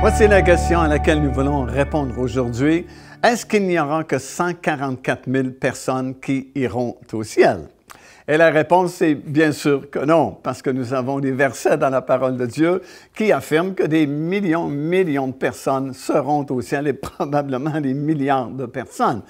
Voici la question à laquelle nous voulons répondre aujourd'hui. Est-ce qu'il n'y aura que 144 000 personnes qui iront au ciel? Et la réponse, c'est bien sûr que non, parce que nous avons des versets dans la parole de Dieu qui affirment que des millions, millions de personnes seront au ciel et probablement des milliards de personnes.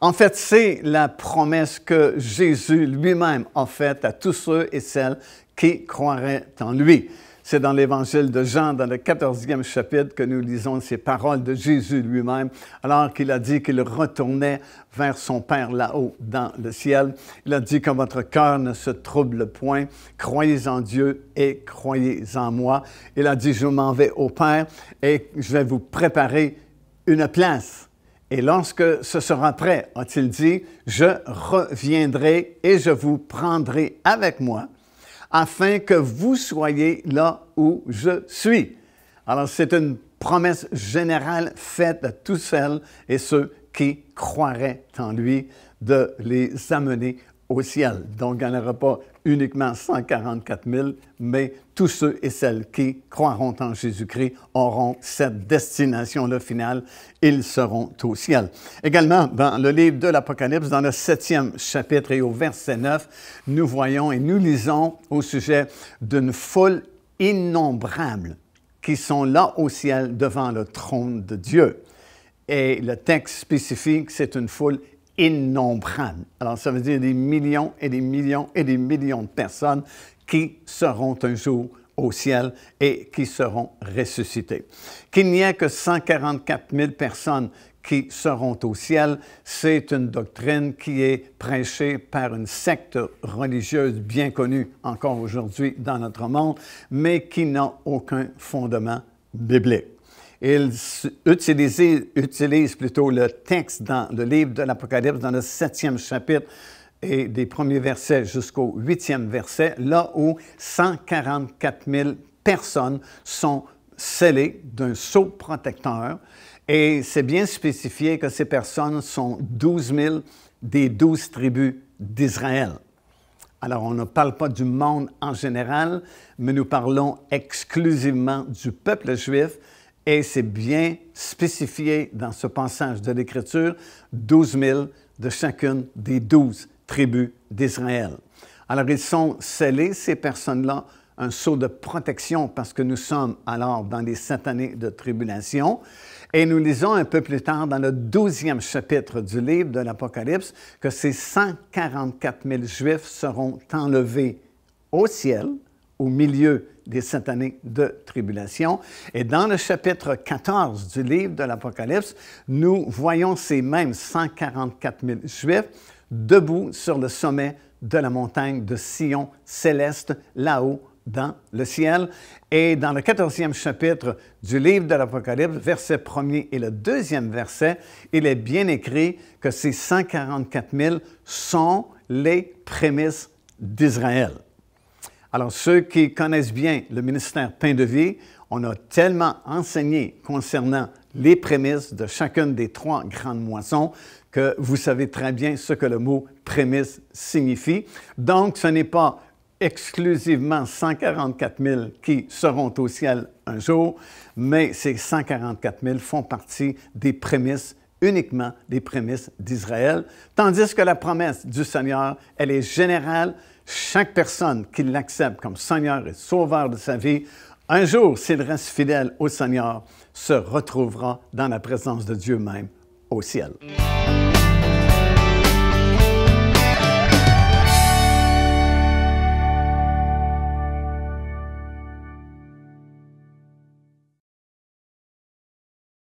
En fait, c'est la promesse que Jésus lui-même a faite à tous ceux et celles qui croiraient en lui. C'est dans l'Évangile de Jean, dans le 14e chapitre, que nous lisons ces paroles de Jésus lui-même, alors qu'il a dit qu'il retournait vers son Père là-haut, dans le ciel. Il a dit que votre cœur ne se trouble point, croyez en Dieu et croyez en moi. Il a dit, je m'en vais au Père et je vais vous préparer une place. Et lorsque ce sera prêt, a-t-il dit, je reviendrai et je vous prendrai avec moi afin que vous soyez là où je suis. Alors c'est une promesse générale faite à tous celles et ceux qui croiraient en lui de les amener au ciel. Donc, il n'y pas uniquement 144 000, mais tous ceux et celles qui croiront en Jésus-Christ auront cette destination-là finale. Ils seront au ciel. Également, dans le livre de l'Apocalypse, dans le septième chapitre et au verset 9, nous voyons et nous lisons au sujet d'une foule innombrable qui sont là au ciel devant le trône de Dieu. Et le texte spécifique c'est une foule innombrables. Alors, ça veut dire des millions et des millions et des millions de personnes qui seront un jour au ciel et qui seront ressuscités. Qu'il n'y ait que 144 000 personnes qui seront au ciel, c'est une doctrine qui est prêchée par une secte religieuse bien connue encore aujourd'hui dans notre monde, mais qui n'a aucun fondement biblique il utilise, plutôt le texte dans le livre de l'Apocalypse, dans le septième chapitre, et des premiers versets jusqu'au huitième verset, là où 144 000 personnes sont scellées d'un sceau protecteur. Et c'est bien spécifié que ces personnes sont 12 000 des 12 tribus d'Israël. Alors, on ne parle pas du monde en général, mais nous parlons exclusivement du peuple juif et c'est bien spécifié dans ce passage de l'Écriture, 12 000 de chacune des douze tribus d'Israël. Alors ils sont scellés, ces personnes-là, un sceau de protection parce que nous sommes alors dans les sept années de tribulation. Et nous lisons un peu plus tard dans le 12e chapitre du livre de l'Apocalypse que ces 144 000 Juifs seront enlevés au ciel, au milieu des sept années de tribulation. Et dans le chapitre 14 du livre de l'Apocalypse, nous voyons ces mêmes 144 000 Juifs debout sur le sommet de la montagne de Sion céleste, là-haut, dans le ciel. Et dans le 14e chapitre du livre de l'Apocalypse, verset 1er et le deuxième verset, il est bien écrit que ces 144 000 sont les prémices d'Israël. Alors, ceux qui connaissent bien le ministère Pain de Vie, on a tellement enseigné concernant les prémices de chacune des trois grandes moissons que vous savez très bien ce que le mot prémisse signifie. Donc, ce n'est pas exclusivement 144 000 qui seront au ciel un jour, mais ces 144 000 font partie des prémices uniquement des prémices d'Israël, tandis que la promesse du Seigneur, elle est générale, chaque personne qui l'accepte comme Seigneur et Sauveur de sa vie, un jour, s'il reste fidèle au Seigneur, se retrouvera dans la présence de Dieu même au ciel.